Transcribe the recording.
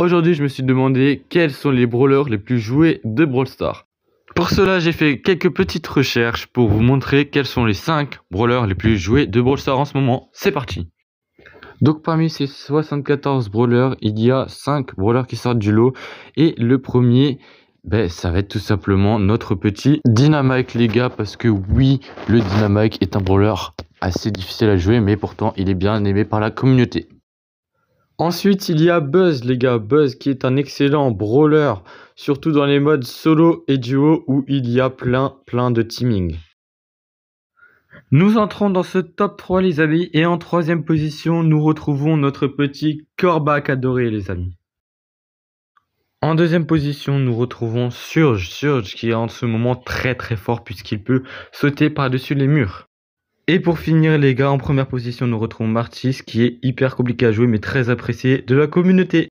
Aujourd'hui, je me suis demandé quels sont les brawlers les plus joués de Brawl Stars. Pour cela, j'ai fait quelques petites recherches pour vous montrer quels sont les 5 brawlers les plus joués de Brawl Stars en ce moment. C'est parti Donc parmi ces 74 brawlers, il y a 5 brawlers qui sortent du lot. Et le premier, ben, ça va être tout simplement notre petit Dynamite les gars. Parce que oui, le Dynamite est un brawler assez difficile à jouer, mais pourtant il est bien aimé par la communauté. Ensuite, il y a Buzz, les gars. Buzz qui est un excellent brawler, surtout dans les modes solo et duo où il y a plein, plein de teaming. Nous entrons dans ce top 3, les amis, et en troisième position, nous retrouvons notre petit Corbac adoré, les amis. En deuxième position, nous retrouvons Surge. Surge qui est en ce moment très très fort puisqu'il peut sauter par-dessus les murs. Et pour finir les gars, en première position nous retrouvons Martis qui est hyper compliqué à jouer mais très apprécié de la communauté.